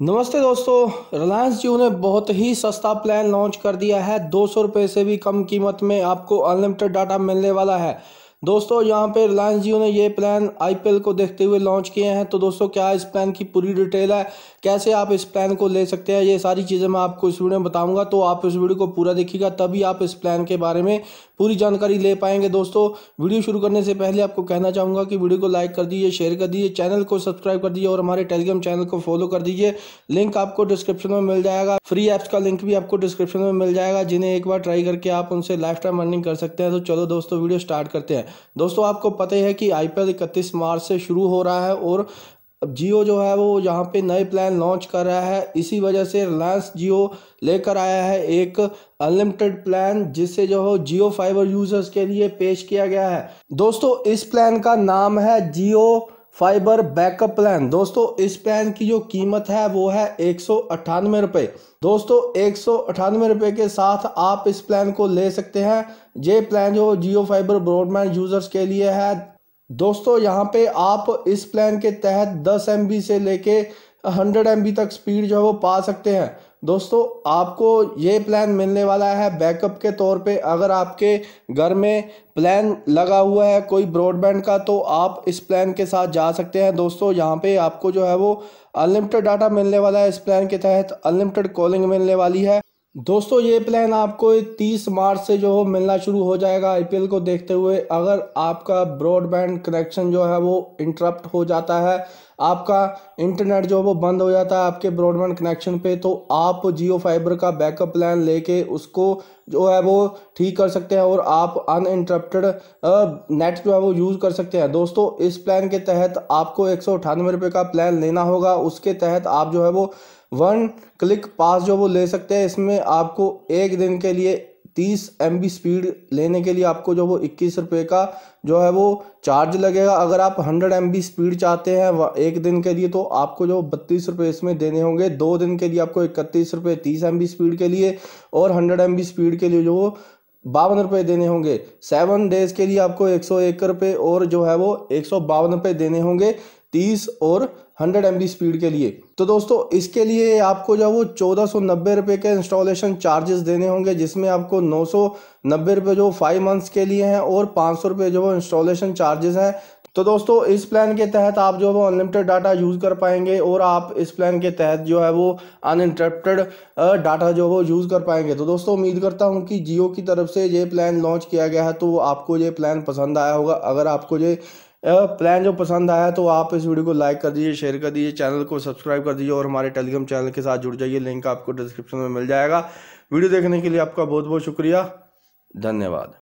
नमस्ते दोस्तों रिलायंस जियो ने बहुत ही सस्ता प्लान लॉन्च कर दिया है दो सौ रुपये से भी कम कीमत में आपको अनलिमिटेड डाटा मिलने वाला है दोस्तों यहाँ पे रिलायंस जियो ने ये प्लान आईपीएल को देखते हुए लॉन्च किए हैं तो दोस्तों क्या इस प्लान की पूरी डिटेल है कैसे आप इस प्लान को ले सकते हैं ये सारी चीज़ें मैं आपको इस वीडियो में बताऊंगा तो आप इस वीडियो को पूरा देखिएगा तभी आप इस प्लान के बारे में पूरी जानकारी ले पाएंगे दोस्तों वीडियो शुरू करने से पहले आपको कहना चाहूँगा कि वीडियो को लाइक कर दीजिए शेयर कर दीजिए चैनल को सब्सक्राइब कर दीजिए और हमारे टेलीग्राम चैनल को फॉलो कर दीजिए लिंक आपको डिस्क्रिप्शन में मिल जाएगा फ्री ऐप्स का लिंक भी आपको डिस्क्रिप्शन में मिल जाएगा जिन्हें एक बार ट्राई करके आप उनसे लाइफ टाइम अर्निंग कर सकते हैं तो चलो दोस्तों वीडियो स्टार्ट करते हैं दोस्तों आपको पता है कि आई पी मार्च से शुरू हो रहा है और जियो जो है वो यहाँ पे नए प्लान लॉन्च कर रहा है इसी वजह से रिलायंस जियो लेकर आया है एक अनलिमिटेड प्लान जिससे जो है जियो फाइबर यूज़र्स के लिए पेश किया गया है दोस्तों इस प्लान का नाम है जियो फाइबर बैकअप प्लान दोस्तों इस प्लान की जो कीमत है वो है एक सौ अट्ठानवे रुपये दोस्तों एक सौ अट्ठानवे रुपये के साथ आप इस प्लान को ले सकते हैं ये प्लान जो जियो फाइबर ब्रॉडबैंड यूज़र्स के लिए है दोस्तों यहाँ पे आप इस प्लान के तहत दस एम से लेके हंड्रेड एम तक स्पीड जो है वो पा सकते हैं दोस्तों आपको ये प्लान मिलने वाला है बैकअप के तौर पे अगर आपके घर में प्लान लगा हुआ है कोई ब्रॉडबैंड का तो आप इस प्लान के साथ जा सकते हैं दोस्तों यहाँ पे आपको जो है वो अनलिमिटेड डाटा मिलने वाला है इस प्लान के तहत अनलिमिटेड कॉलिंग मिलने वाली है दोस्तों ये प्लान आपको 30 मार्च से जो हो मिलना शुरू हो जाएगा आईपीएल को देखते हुए अगर आपका ब्रॉडबैंड कनेक्शन जो है वो इंटरप्ट हो जाता है आपका इंटरनेट जो है वो बंद हो जाता है आपके ब्रॉडबैंड कनेक्शन पे तो आप जियो फाइबर का बैकअप प्लान लेके उसको जो है वो ठीक कर सकते हैं और आप अन इंटरप्टड नेट जो है वो यूज़ कर सकते हैं दोस्तों इस प्लान के तहत आपको एक सौ का प्लान लेना होगा उसके तहत आप जो है वो वन क्लिक पास जो वो ले सकते हैं इसमें आपको एक दिन के लिए तीस एम स्पीड लेने के लिए आपको जो वो इक्कीस रुपये का जो है वो चार्ज लगेगा अगर आप हंड्रेड एम स्पीड चाहते हैं एक दिन के लिए तो आपको जो बत्तीस रुपये इसमें देने होंगे दो दिन के लिए आपको इकतीस रुपये तीस एम स्पीड के लिए और हंड्रेड एम स्पीड के लिए जो वो बावन रुपये देने होंगे सेवन डेज़ के लिए आपको एक सौ एक रुपये और जो है वो एक सौ बावन रुपये देने होंगे तीस और हंड्रेड एम स्पीड के लिए तो दोस्तों इसके लिए आपको जो वो चौदह सौ नब्बे रुपये के इंस्टॉलेशन चार्जेस देने होंगे जिसमें आपको नौ सौ नब्बे रुपये जो फाइव मंथ्स के लिए हैं और पाँच सौ रुपये जो इंस्टॉलेशन चार्जेस हैं तो दोस्तों इस प्लान के तहत आप जो है वो अनलिमिटेड डाटा यूज़ कर पाएंगे और आप इस प्लान के तहत जो है वो अनइंटरप्टेड डाटा जो है वो यूज़ कर पाएंगे तो दोस्तों उम्मीद करता हूँ कि जियो की तरफ से ये प्लान लॉन्च किया गया है तो आपको ये प्लान पसंद आया होगा अगर आपको ये प्लान जो पसंद आया तो आप इस वीडियो को लाइक कर दीजिए शेयर कर दीजिए चैनल को सब्सक्राइब कर दीजिए और हमारे टेलीग्राम चैनल के साथ जुड़ जाइए लिंक आपको डिस्क्रिप्शन में मिल जाएगा वीडियो देखने के लिए आपका बहुत बहुत शुक्रिया धन्यवाद